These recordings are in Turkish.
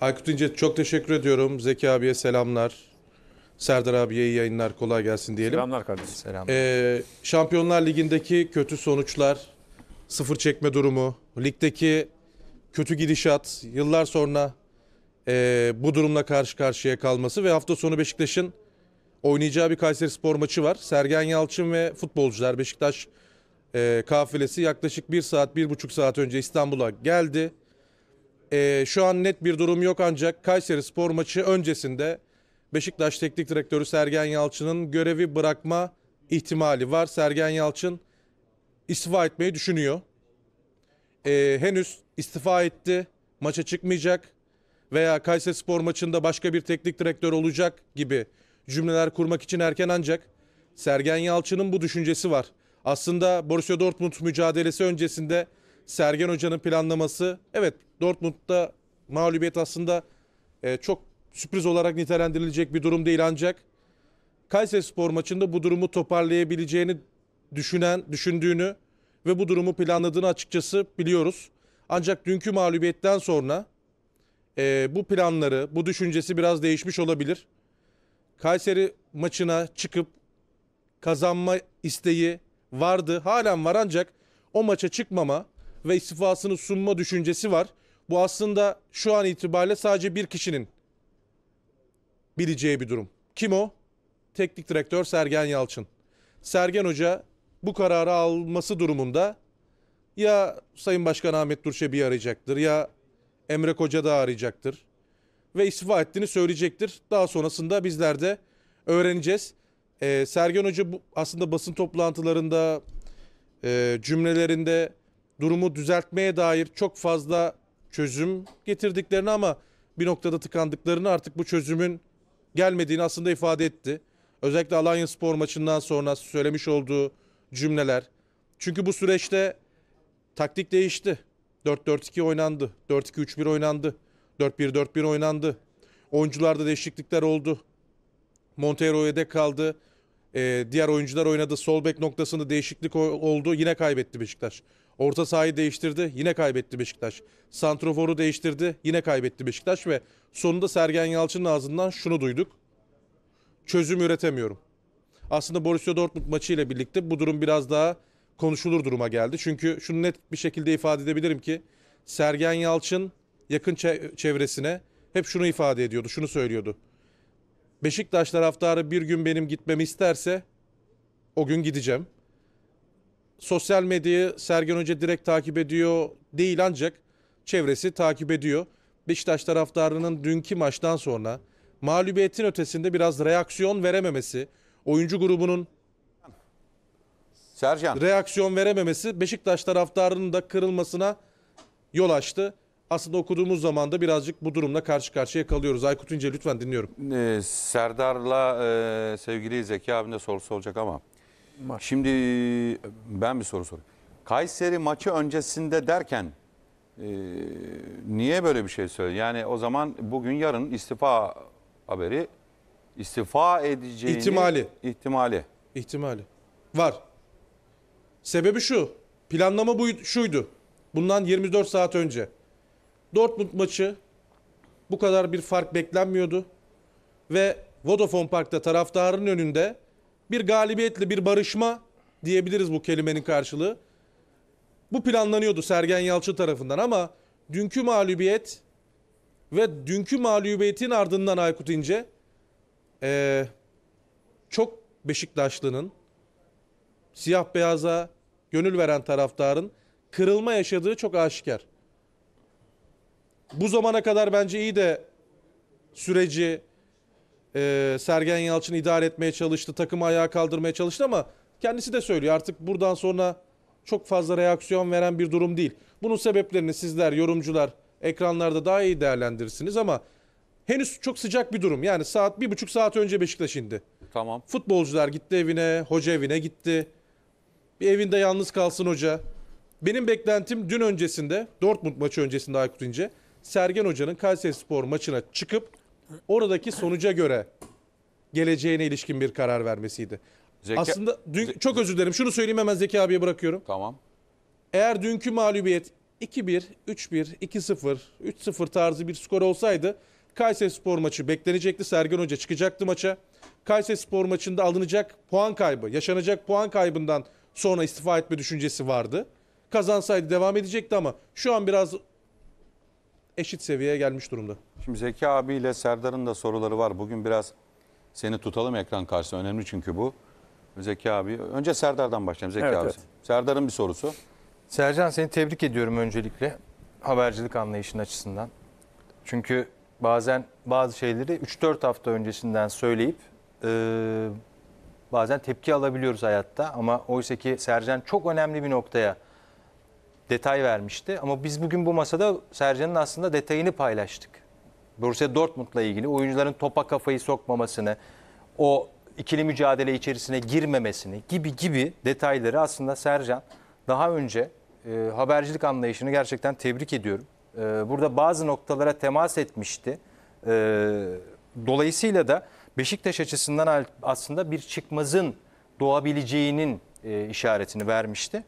Aykut İnce çok teşekkür ediyorum. Zeki abiye selamlar. Serdar abiye iyi yayınlar kolay gelsin diyelim. Selamlar kardeşim. Selamlar. Ee, Şampiyonlar Ligi'ndeki kötü sonuçlar, sıfır çekme durumu, ligdeki kötü gidişat, yıllar sonra e, bu durumla karşı karşıya kalması ve hafta sonu Beşiktaş'ın oynayacağı bir Kayseri Spor maçı var. Sergen Yalçın ve futbolcular Beşiktaş e, kafilesi yaklaşık bir saat, bir buçuk saat önce İstanbul'a geldi. E, şu an net bir durum yok ancak Kayseri Spor maçı öncesinde Beşiktaş Teknik Direktörü Sergen Yalçın'ın görevi bırakma ihtimali var. Sergen Yalçın istifa etmeyi düşünüyor. E, henüz istifa etti, maça çıkmayacak veya Kayseri Spor maçında başka bir teknik direktör olacak gibi cümleler kurmak için erken ancak Sergen Yalçın'ın bu düşüncesi var. Aslında Borussia Dortmund mücadelesi öncesinde Sergen Hoca'nın planlaması. Evet Dortmund'da mağlubiyet aslında e, çok sürpriz olarak nitelendirilecek bir durum değil ancak Kayseri Spor maçında bu durumu toparlayabileceğini düşünen, düşündüğünü ve bu durumu planladığını açıkçası biliyoruz. Ancak dünkü mağlubiyetten sonra e, bu planları, bu düşüncesi biraz değişmiş olabilir. Kayseri maçına çıkıp kazanma isteği vardı. Halen var ancak o maça çıkmama ve istifasını sunma düşüncesi var. Bu aslında şu an itibariyle sadece bir kişinin bileceği bir durum. Kim o? Teknik direktör Sergen Yalçın. Sergen Hoca bu kararı alması durumunda ya Sayın Başkan Ahmet Durçebi'yi arayacaktır ya Emre Koca da arayacaktır ve istifa ettiğini söyleyecektir. Daha sonrasında bizler de öğreneceğiz. Ee, Sergen Hoca bu, aslında basın toplantılarında e, cümlelerinde durumu düzeltmeye dair çok fazla çözüm getirdiklerini ama bir noktada tıkandıklarını artık bu çözümün gelmediğini aslında ifade etti. Özellikle Alanya Spor maçından sonra söylemiş olduğu cümleler. Çünkü bu süreçte taktik değişti. 4-4-2 oynandı. 4-2-3-1 oynandı. 4-1-4-1 oynandı. Oyuncularda değişiklikler oldu. Montero yedek kaldı. Ee, diğer oyuncular oynadı. Sol bek noktasında değişiklik oldu. Yine kaybetti Beşiktaş. Orta sahayı değiştirdi yine kaybetti Beşiktaş. Santroforu değiştirdi yine kaybetti Beşiktaş ve sonunda Sergen Yalçın'ın ağzından şunu duyduk. Çözüm üretemiyorum. Aslında Borussia Dortmund maçı ile birlikte bu durum biraz daha konuşulur duruma geldi. Çünkü şunu net bir şekilde ifade edebilirim ki Sergen Yalçın yakın çevresine hep şunu ifade ediyordu, şunu söylüyordu. Beşiktaş taraftarı bir gün benim gitmemi isterse o gün gideceğim sosyal medyayı Sergen Hoca direkt takip ediyor değil ancak çevresi takip ediyor. Beşiktaş taraftarının dünkü maçtan sonra mağlubiyetin ötesinde biraz reaksiyon verememesi, oyuncu grubunun Sercan. reaksiyon verememesi Beşiktaş taraftarının da kırılmasına yol açtı. Aslında okuduğumuz zaman da birazcık bu durumla karşı karşıya kalıyoruz. Aykut İnce lütfen dinliyorum. Ee, Serdar'la e, sevgili Zeki abine de sorusu olacak ama maç. Şimdi e, ben bir soru sorayım. Kayseri maçı öncesinde derken e, niye böyle bir şey söyledi? Yani o zaman bugün yarın istifa haberi istifa edeceğini ihtimali ihtimali ihtimali var. Sebebi şu. Planlama bu şuydu. Bundan 24 saat önce Dortmund maçı bu kadar bir fark beklenmiyordu ve Vodafone Park'ta taraftarın önünde bir galibiyetle bir barışma diyebiliriz bu kelimenin karşılığı. Bu planlanıyordu Sergen Yalçı tarafından ama dünkü mağlubiyet ve dünkü mağlubiyetin ardından Aykut İnce ee, çok Beşiktaşlı'nın siyah beyaza gönül veren taraftarın kırılma yaşadığı çok aşikar. Bu zamana kadar bence iyi de süreci e, Sergen Yalçın idare etmeye çalıştı, takımı ayağa kaldırmaya çalıştı ama kendisi de söylüyor artık buradan sonra çok fazla reaksiyon veren bir durum değil. Bunun sebeplerini sizler yorumcular ekranlarda daha iyi değerlendirirsiniz ama henüz çok sıcak bir durum. Yani saat bir buçuk saat önce Beşiktaş indi. Tamam. Futbolcular gitti evine, hoca evine gitti. Bir evinde yalnız kalsın hoca. Benim beklentim dün öncesinde, Dortmund maçı öncesinde Aykut İnce, Sergen Hoca'nın Kayseri Spor maçına çıkıp oradaki sonuca göre geleceğine ilişkin bir karar vermesiydi. Zeka... Aslında dün çok özür dilerim. Şunu söyleyeyim hemen Zeki abiye bırakıyorum. Tamam. Eğer dünkü mağlubiyet 2-1, 3-1, 2-0, 3-0 tarzı bir skor olsaydı Kayseri Spor maçı beklenecekti. Sergen Hoca çıkacaktı maça. Kayseri Spor maçında alınacak puan kaybı, yaşanacak puan kaybından sonra istifa etme düşüncesi vardı. Kazansaydı devam edecekti ama şu an biraz eşit seviyeye gelmiş durumda. Şimdi Zeki abiyle Serdar'ın da soruları var. Bugün biraz seni tutalım ekran karşısında. Önemli çünkü bu. Zeki abi. Önce Serdar'dan başlayalım Zeki evet, abi. Evet. Serdar'ın bir sorusu. Sercan seni tebrik ediyorum öncelikle habercilik anlayışın açısından. Çünkü bazen bazı şeyleri 3-4 hafta öncesinden söyleyip e, bazen tepki alabiliyoruz hayatta. Ama oysa ki Sercan çok önemli bir noktaya detay vermişti. Ama biz bugün bu masada Sercan'ın aslında detayını paylaştık. Borussia Dortmund'la ilgili oyuncuların topa kafayı sokmamasını, o ikili mücadele içerisine girmemesini gibi gibi detayları aslında Sercan daha önce e, habercilik anlayışını gerçekten tebrik ediyorum. E, burada bazı noktalara temas etmişti. E, dolayısıyla da Beşiktaş açısından aslında bir çıkmazın doğabileceğinin e, işaretini vermişti.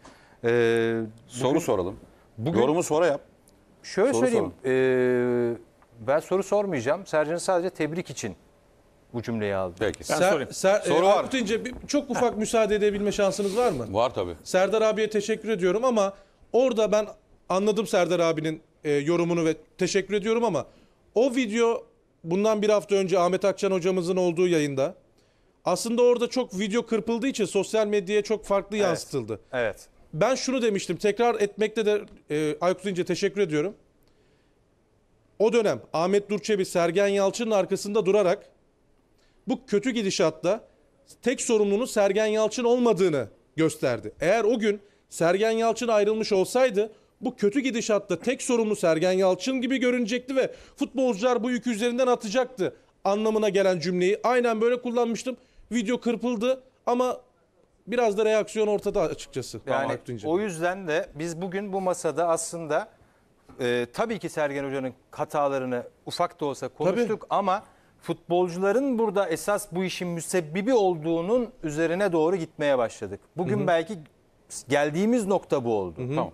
Ee, Soru bugün, soralım. Bugün, Yorumu sonra yap. Şöyle soru söyleyeyim. E, ben soru sormayacağım. Sercan'ı sadece tebrik için bu cümleyi aldım. Peki. Ben ser, sorayım. Ser, e, soru e, var. Aykut İnce çok ufak müsaade edebilme şansınız var mı? Var tabii. Serdar abiye teşekkür ediyorum ama orada ben anladım Serdar abinin e, yorumunu ve teşekkür ediyorum ama o video bundan bir hafta önce Ahmet Akçan hocamızın olduğu yayında aslında orada çok video kırpıldığı için sosyal medyaya çok farklı evet. yansıtıldı. Evet. Ben şunu demiştim tekrar etmekte de e, Aykut İnce teşekkür ediyorum. O dönem Ahmet Durçebi, Sergen Yalçın'ın arkasında durarak bu kötü gidişatta tek sorumlunun Sergen Yalçın olmadığını gösterdi. Eğer o gün Sergen Yalçın ayrılmış olsaydı bu kötü gidişatta tek sorumlu Sergen Yalçın gibi görünecekti ve futbolcular bu yükü üzerinden atacaktı anlamına gelen cümleyi aynen böyle kullanmıştım. Video kırpıldı ama biraz da reaksiyon ortada açıkçası. Yani o yüzden de biz bugün bu masada aslında e, tabii ki Sergen Hoca'nın hatalarını ufak da olsa konuştuk tabii. ama futbolcuların burada esas bu işin müsebbibi olduğunun üzerine doğru gitmeye başladık. Bugün Hı -hı. belki geldiğimiz nokta bu oldu. Hı -hı. Tamam.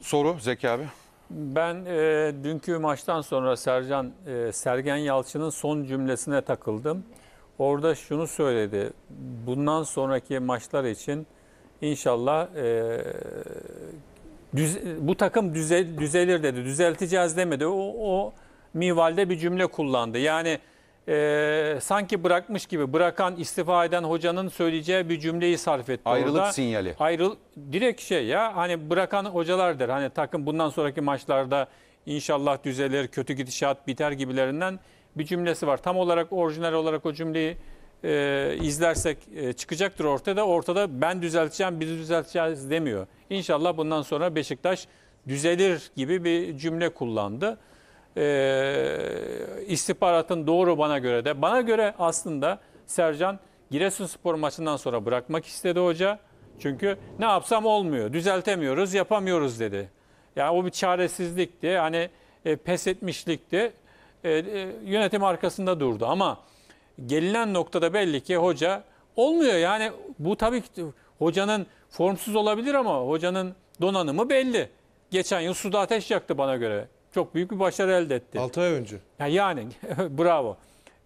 Soru Zeki abi. Ben e, dünkü maçtan sonra Sercan e, Sergen Yalçın'ın son cümlesine takıldım orada şunu söyledi. Bundan sonraki maçlar için inşallah e, düz, bu takım düzel, düzelir dedi. Düzelteceğiz demedi. O, o mivalde bir cümle kullandı. Yani e, sanki bırakmış gibi bırakan istifa eden hocanın söyleyeceği bir cümleyi sarf etti. Ayrılık orada. sinyali. Ayrıl, direkt şey ya hani bırakan hocalardır. Hani takım bundan sonraki maçlarda inşallah düzelir, kötü gidişat biter gibilerinden bir cümlesi var. Tam olarak orijinal olarak o cümleyi e, izlersek e, çıkacaktır ortada. Ortada ben düzelteceğim, biz düzelteceğiz demiyor. İnşallah bundan sonra Beşiktaş düzelir gibi bir cümle kullandı. E, istihbaratın doğru bana göre de. Bana göre aslında Sercan Giresunspor maçından sonra bırakmak istedi hoca. Çünkü ne yapsam olmuyor, düzeltemiyoruz, yapamıyoruz dedi. Yani o bir çaresizlikti, hani e, pes etmişlikti. E, e, yönetim arkasında durdu ama gelinen noktada belli ki hoca olmuyor. Yani bu tabii ki hocanın formsuz olabilir ama hocanın donanımı belli. Geçen yıl suda ateş yaktı bana göre. Çok büyük bir başarı elde etti. 6 ay önce. Ya yani bravo.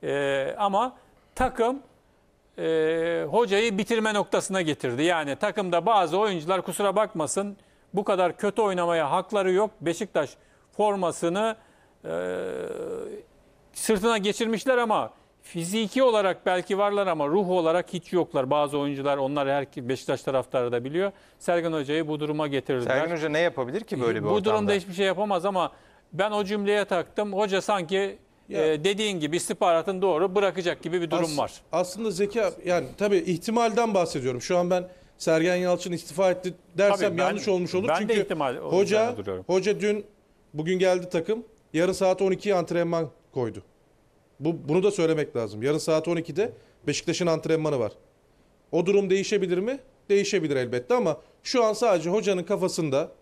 Ee, ama takım e, hocayı bitirme noktasına getirdi. Yani takımda bazı oyuncular kusura bakmasın bu kadar kötü oynamaya hakları yok. Beşiktaş formasını ee, sırtına geçirmişler ama fiziki olarak belki varlar ama ruh olarak hiç yoklar. Bazı oyuncular onlar her Beşiktaş taraftarı da biliyor. Sergen Hoca'yı bu duruma getirirler. Sergen Hoca ne yapabilir ki böyle ee, bir bu ortamda? Bu durumda hiçbir şey yapamaz ama ben o cümleye taktım. Hoca sanki e, ya. dediğin gibi istihbaratın doğru bırakacak gibi bir durum As, var. Aslında zeki yani tabii ihtimalden bahsediyorum. Şu an ben Sergen Yalçın istifa etti dersem ben, yanlış olmuş olur. Ben Çünkü de ihtimal hoca hoca dün bugün geldi takım yarın saat 12'ye antrenman koydu. Bu, bunu da söylemek lazım. Yarın saat 12'de Beşiktaş'ın antrenmanı var. O durum değişebilir mi? Değişebilir elbette ama şu an sadece hocanın kafasında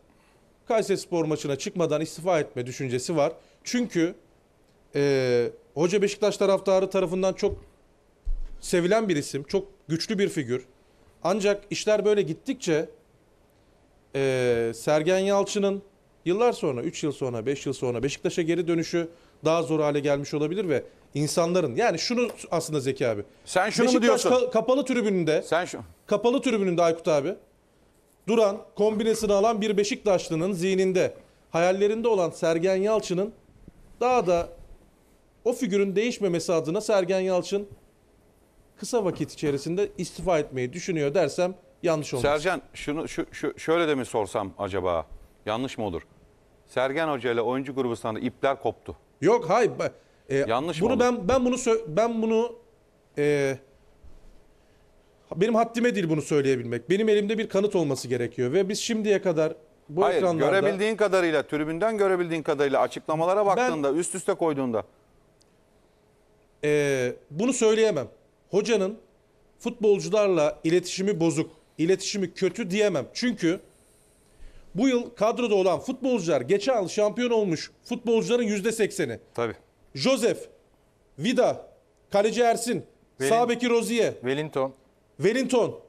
Kayseri Spor maçına çıkmadan istifa etme düşüncesi var. Çünkü e, hoca Beşiktaş taraftarı tarafından çok sevilen bir isim. Çok güçlü bir figür. Ancak işler böyle gittikçe e, Sergen Yalçın'ın Yıllar sonra, 3 yıl sonra, 5 yıl sonra Beşiktaş'a geri dönüşü daha zor hale gelmiş olabilir ve insanların yani şunu aslında Zeki abi. Sen şunu Beşiktaş mu diyorsun? Ka- kapalı tribününde. Sen şu. Kapalı tribününde Aykut abi. Duran kombinesini alan bir Beşiktaşlı'nın zihninde, hayallerinde olan Sergen Yalçın'ın daha da o figürün değişmemesi adına Sergen Yalçın kısa vakit içerisinde istifa etmeyi düşünüyor dersem yanlış olur. Sergen şunu şu, şu şöyle de mi sorsam acaba? Yanlış mı olur? Sergen Hoca ile oyuncu grubu sana ipler koptu. Yok hayır. E, Yanlış bunu mı ben ben bunu ben bunu e, benim haddime değil bunu söyleyebilmek. Benim elimde bir kanıt olması gerekiyor ve biz şimdiye kadar bu Hayır, ekranlarda görebildiğin kadarıyla tribünden görebildiğin kadarıyla açıklamalara baktığında ben, üst üste koyduğunda e, bunu söyleyemem. Hocanın futbolcularla iletişimi bozuk, iletişimi kötü diyemem. Çünkü bu yıl kadroda olan futbolcular geçen yıl şampiyon olmuş futbolcuların yüzde %80'i. Tabii. Josef, Vida, Kaleci Ersin, Velin, Rozier, Wellington. Wellington.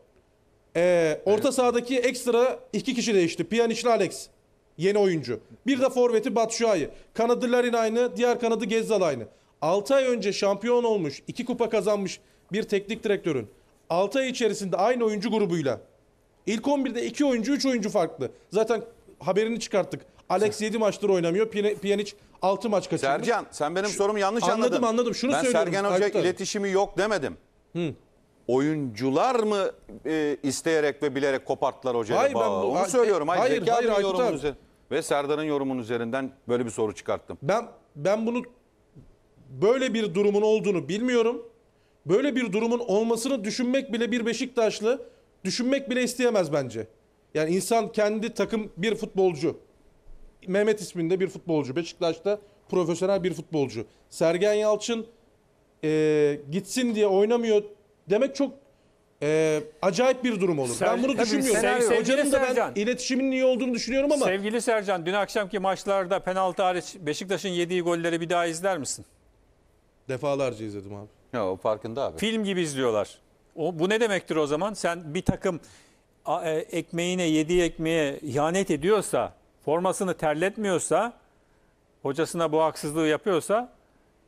Ee, orta sahadaki ekstra iki kişi değişti. Pjanic'le Alex. Yeni oyuncu. Bir de forveti Batshuayi. Kanadı Larin aynı, diğer kanadı Gezzal aynı. 6 ay önce şampiyon olmuş, iki kupa kazanmış bir teknik direktörün 6 ay içerisinde aynı oyuncu grubuyla İlk 11'de 2 oyuncu 3 oyuncu farklı. Zaten haberini çıkarttık. Alex 7 maçtır oynamıyor. Pjanic 6 maç kaçırmış. Sercan sen benim Şu, sorumu yanlış anladın. Anladım anladım. Şunu ben söylüyorum. Ben Sergen Hoca Aykut iletişimi yok demedim. Hı. Oyuncular mı e, isteyerek ve bilerek koparttılar hocaya hayır, bağı? Ben, Onu a, söylüyorum. Hayır, hayır, hayır Aykut abi. Üzeri, ve Serdar'ın yorumun üzerinden böyle bir soru çıkarttım. Ben ben bunu böyle bir durumun olduğunu bilmiyorum. Böyle bir durumun olmasını düşünmek bile bir Beşiktaşlı düşünmek bile isteyemez bence. Yani insan kendi takım bir futbolcu. Mehmet isminde bir futbolcu. Beşiktaş'ta profesyonel bir futbolcu. Sergen Yalçın e, gitsin diye oynamıyor demek çok e, acayip bir durum olur. Ser, ben bunu düşünmüyorum. Senaryo. Hocanın da ben iletişimin iyi olduğunu düşünüyorum ama. Sevgili Sercan dün akşamki maçlarda penaltı hariç Beşiktaş'ın yediği golleri bir daha izler misin? Defalarca izledim abi. Ya, o farkında abi. Film gibi izliyorlar. O, bu ne demektir o zaman? Sen bir takım e, ekmeğine, yediği ekmeğe ihanet ediyorsa, formasını terletmiyorsa, hocasına bu haksızlığı yapıyorsa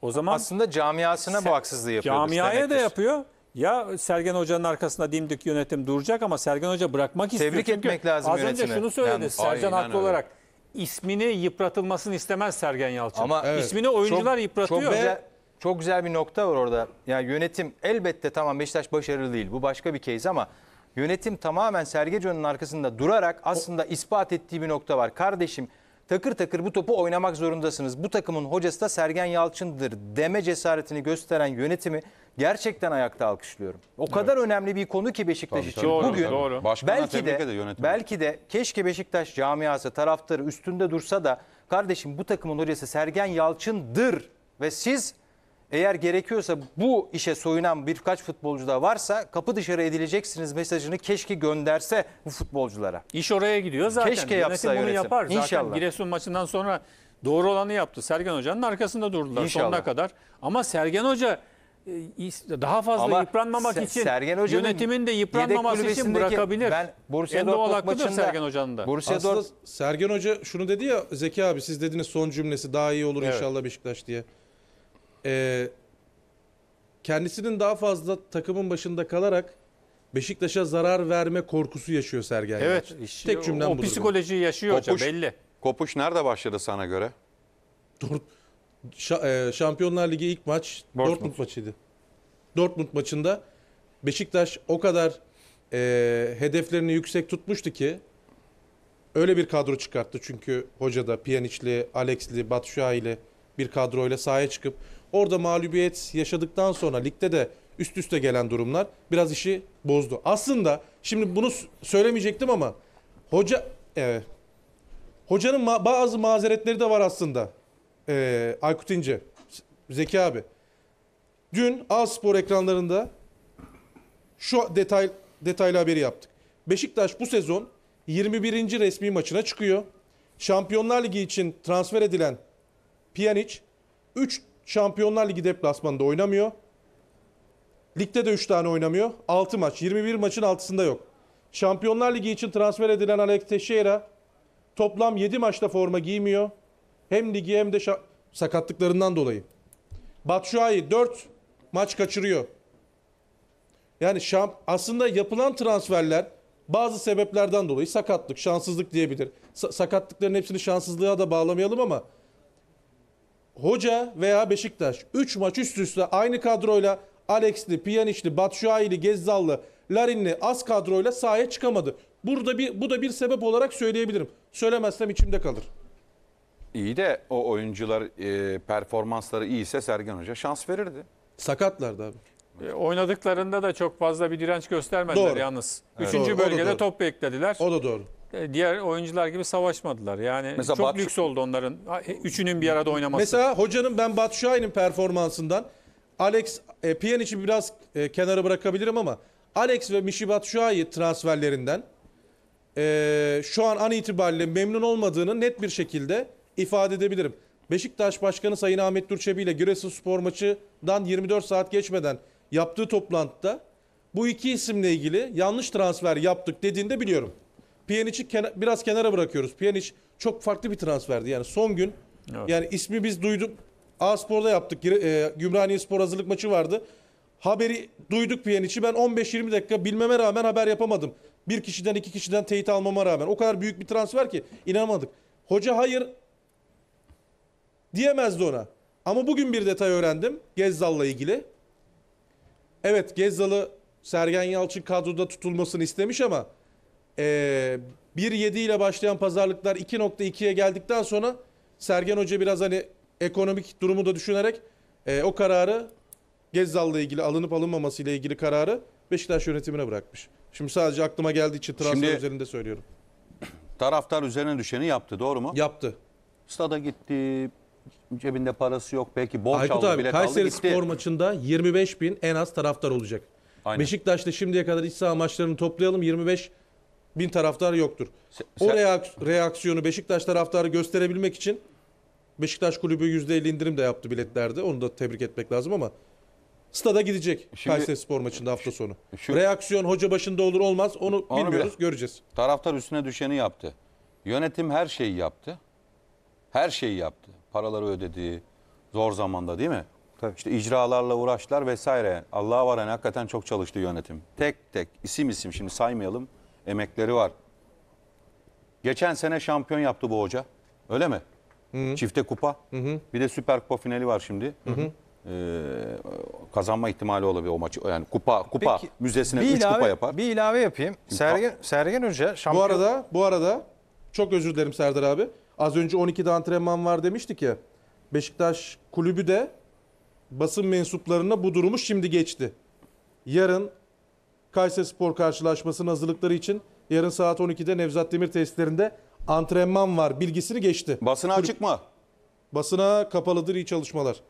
o zaman... Aslında camiasına sen, bu haksızlığı yapıyor. Camiaya demektir. da yapıyor. Ya Sergen Hoca'nın arkasında dimdik yönetim duracak ama Sergen Hoca bırakmak istiyor. Tebrik Çünkü etmek lazım az yönetimi. Az önce şunu söyledi yani, Sergen haklı öyle. olarak. ismini yıpratılmasını istemez Sergen Yalçın. Ama evet. ismini oyuncular çok, yıpratıyor. Çok ve çok güzel bir nokta var orada. Yani yönetim elbette tamam Beşiktaş başarılı değil. Bu başka bir case ama yönetim tamamen Sergeco'nun arkasında durarak aslında ispat ettiği bir nokta var. Kardeşim takır takır bu topu oynamak zorundasınız. Bu takımın hocası da Sergen Yalçın'dır deme cesaretini gösteren yönetimi gerçekten ayakta alkışlıyorum. O evet. kadar önemli bir konu ki Beşiktaş tabii, için tabii, bugün. Doğru. belki de, de belki de keşke Beşiktaş camiası taraftarı üstünde dursa da kardeşim bu takımın hocası Sergen Yalçın'dır ve siz eğer gerekiyorsa bu işe soyunan birkaç futbolcu da varsa kapı dışarı edileceksiniz mesajını keşke gönderse bu futbolculara. İş oraya gidiyor zaten. Keşke yönetim bunu yönetim. yapar. Zaten İnşallah. Giresun maçından sonra doğru olanı yaptı. Sergen Hoca'nın arkasında durdular İnşallah. sonuna kadar. Ama Sergen Hoca e, daha fazla Ama yıpranmamak için Sergen Hoca'nın yönetimin de yıpranmaması için bırakabilir. Ben Borussia en doğal hakkıdır Sergen Hoca'nın da. Borussia Aslında Dort... Sergen Hoca şunu dedi ya Zeki abi siz dediniz son cümlesi daha iyi olur evet. inşallah Beşiktaş diye e, kendisinin daha fazla takımın başında kalarak Beşiktaş'a zarar verme korkusu yaşıyor Sergen Evet. Yalçın. işte Tek cümlem bu. o budur. psikolojiyi yaşıyor Kopuş- hocam belli. Kopuş nerede başladı sana göre? Dort- Şa- e, Şampiyonlar Ligi ilk maç Dortmund, Dortmund. maçıydı. Dortmund maçında Beşiktaş o kadar e, hedeflerini yüksek tutmuştu ki öyle bir kadro çıkarttı. Çünkü hoca da Pjanic'li, Alex'li, ile bir kadroyla sahaya çıkıp Orada mağlubiyet yaşadıktan sonra ligde de üst üste gelen durumlar biraz işi bozdu. Aslında şimdi bunu söylemeyecektim ama hoca e, hocanın ma- bazı mazeretleri de var aslında. E, Aykut İnce, Zeki abi. Dün A Spor ekranlarında şu detay detaylı haberi yaptık. Beşiktaş bu sezon 21. resmi maçına çıkıyor. Şampiyonlar Ligi için transfer edilen Pjanic 3 Şampiyonlar Ligi deplasmanında oynamıyor. Ligde de 3 tane oynamıyor. 6 maç. 21 maçın 6'sında yok. Şampiyonlar Ligi için transfer edilen Alex Teixeira toplam 7 maçta forma giymiyor. Hem ligi hem de sakatlıklarından dolayı. Batshuayi 4 maç kaçırıyor. Yani şamp aslında yapılan transferler bazı sebeplerden dolayı sakatlık, şanssızlık diyebilir. Sa sakatlıkların hepsini şanssızlığa da bağlamayalım ama Hoca veya Beşiktaş 3 maç üst üste aynı kadroyla Alex'li, Pjanic'li, Batshuayi'li, Gezzal'lı, Larin'li az kadroyla sahaya çıkamadı. Burada bir bu da bir sebep olarak söyleyebilirim. Söylemezsem içimde kalır. İyi de o oyuncular e, performansları iyiyse Sergen Hoca şans verirdi. Sakatlardı abi. E, oynadıklarında da çok fazla bir direnç göstermediler doğru. yalnız. Evet. Üçüncü doğru, bölgede top beklediler. O da doğru. E, diğer oyuncular gibi savaşmadılar. Yani Mesela çok Batu... lüks oldu onların. E, üçünün bir arada oynaması. Mesela hocanın ben Batu Şahin'in performansından Alex e, için biraz e, kenara bırakabilirim ama Alex ve Michy Batshuayi transferlerinden e, şu an an itibariyle memnun olmadığını net bir şekilde ifade edebilirim. Beşiktaş Başkanı Sayın Ahmet Durçebi ile Giresunspor maçından 24 saat geçmeden yaptığı toplantıda bu iki isimle ilgili yanlış transfer yaptık dediğinde biliyorum. Pjanic'i kena, biraz kenara bırakıyoruz. Pjanic çok farklı bir transferdi. Yani son gün evet. yani ismi biz duyduk. A Spor'da yaptık. E, Gümraniye Spor hazırlık maçı vardı. Haberi duyduk Pjanic'i. Ben 15-20 dakika bilmeme rağmen haber yapamadım. Bir kişiden iki kişiden teyit almama rağmen. O kadar büyük bir transfer ki inanamadık. Hoca hayır diyemezdi ona. Ama bugün bir detay öğrendim Gezzal'la ilgili. Evet Gezzal'ı Sergen Yalçın kadroda tutulmasını istemiş ama e, ee, 1.7 ile başlayan pazarlıklar 2.2'ye geldikten sonra Sergen Hoca biraz hani ekonomik durumu da düşünerek e, o kararı Gezzal'la ilgili alınıp alınmaması ile ilgili kararı Beşiktaş yönetimine bırakmış. Şimdi sadece aklıma geldiği için transfer üzerinde söylüyorum. Taraftar üzerine düşeni yaptı doğru mu? Yaptı. Stada gitti, cebinde parası yok belki borç Aykut aldı abi, bilet Kayseri aldı gitti. Spor maçında 25 bin en az taraftar olacak. Aynen. Beşiktaş'ta şimdiye kadar iç saha maçlarını toplayalım 25 bin taraftar yoktur. Sen, o reaksiyonu Beşiktaş taraftarı gösterebilmek için Beşiktaş kulübü %50 indirim de yaptı biletlerde. Onu da tebrik etmek lazım ama stada gidecek Şimdi, Kayseri Spor maçında hafta sonu. Şu, Reaksiyon hoca başında olur olmaz onu, onu bilmiyoruz bile. göreceğiz. Taraftar üstüne düşeni yaptı. Yönetim her şeyi yaptı. Her şeyi yaptı. Paraları ödedi. Zor zamanda değil mi? Tabii. İşte icralarla uğraştılar vesaire. Allah'a var yani hakikaten çok çalıştı yönetim. Tek tek isim isim şimdi saymayalım emekleri var. Geçen sene şampiyon yaptı bu hoca. Öyle mi? Hı -hı. Çifte kupa. Hı -hı. Bir de Süper Kupa finali var şimdi. Hı -hı. Ee, kazanma ihtimali olabilir o maçı. Yani kupa kupa Peki, müzesine 3 kupa yapar. Bir ilave yapayım. Sergen Sergen Hoca şampiyon. Bu arada bu arada çok özür dilerim Serdar abi. Az önce 12'de antrenman var demiştik ya. Beşiktaş kulübü de basın mensuplarına bu durumu şimdi geçti. Yarın Kayseri Spor karşılaşmasının hazırlıkları için yarın saat 12'de Nevzat Demir testlerinde antrenman var bilgisini geçti. Basına açık mı? Basına kapalıdır iyi çalışmalar.